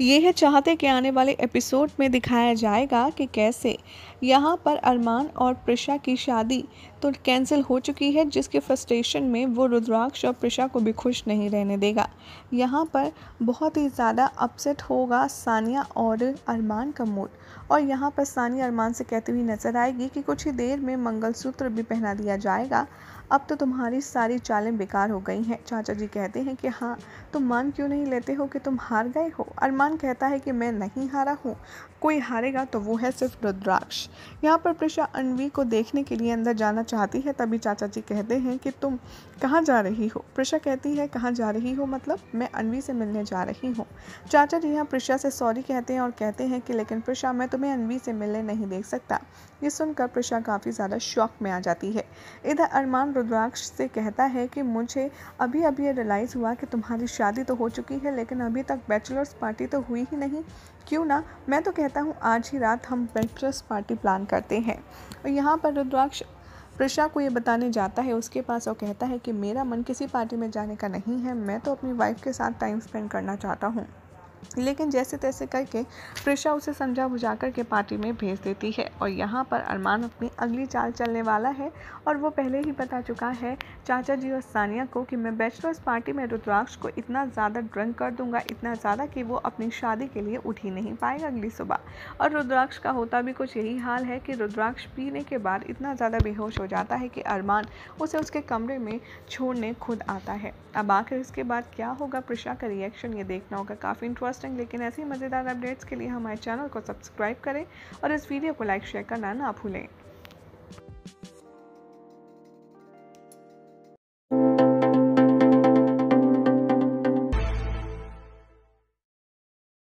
ये है चाहते कि आने वाले एपिसोड में दिखाया जाएगा कि कैसे यहाँ पर अरमान और प्रिशा की शादी तो कैंसिल हो चुकी है जिसके फ्रस्ट्रेशन में वो रुद्राक्ष और प्रिशा को भी खुश नहीं रहने देगा यहाँ पर बहुत ही ज़्यादा अपसेट होगा सानिया और अरमान का मूड और यहाँ पर सानिया अरमान से कहती हुई नज़र आएगी कि कुछ ही देर में मंगलसूत्र भी पहना दिया जाएगा अब तो तुम्हारी सारी चालें बेकार हो गई हैं चाचा जी कहते हैं कि हाँ तुम मान क्यों नहीं लेते हो कि तुम हार गए हो अरमान कहता है कि मैं नहीं हारा हूँ कोई हारेगा तो वो है सिर्फ रुद्राक्ष यहाँ पर प्रशा अनवी को देखने के लिए अंदर जाना चाहती है तभी चाचा जी कहते हैं कि तुम कहाँ जा रही हो प्रशा कहती है कहाँ जा रही हो मतलब मैं अनवी से मिलने जा रही हूँ चाचा जी यहाँ प्रशा से सॉरी कहते हैं और कहते हैं कि लेकिन प्रशा मैं तुम्हें अनवी से मिलने नहीं देख सकता ये सुनकर प्रशा काफ़ी ज़्यादा शौक में आ जाती है इधर अरमान रुद्राक्ष से कहता है कि मुझे अभी अभी ये रियलाइज़ हुआ कि तुम्हारी शादी तो हो चुकी है लेकिन अभी तक बैचलर्स पार्टी तो हुई ही नहीं क्यों ना मैं तो कहता हूँ आज ही रात हम बैचलर्स पार्टी प्लान करते हैं और यहाँ पर रुद्राक्ष प्रशा को ये बताने जाता है उसके पास और कहता है कि मेरा मन किसी पार्टी में जाने का नहीं है मैं तो अपनी वाइफ के साथ टाइम स्पेंड करना चाहता हूँ लेकिन जैसे तैसे करके प्रिशा उसे समझा बुझा करके पार्टी में भेज देती है और यहाँ पर अरमान अपनी अगली चाल चलने वाला है और वो पहले ही बता चुका है चाचा जी और सानिया को कि मैं बैचलर्स पार्टी में रुद्राक्ष को इतना ज़्यादा ड्रंक कर दूंगा इतना ज़्यादा कि वो अपनी शादी के लिए उठ ही नहीं पाएगा अगली सुबह और रुद्राक्ष का होता भी कुछ यही हाल है कि रुद्राक्ष पीने के बाद इतना ज़्यादा बेहोश हो जाता है कि अरमान उसे उसके कमरे में छोड़ने खुद आता है अब आखिर इसके बाद क्या होगा प्रिशा का रिएक्शन ये देखना होगा काफ़ी इंटरेस्ट इंटरेस्टिंग लेकिन ऐसी मज़ेदार अपडेट्स के लिए हमारे चैनल को सब्सक्राइब करें और इस वीडियो को लाइक शेयर करना ना भूलें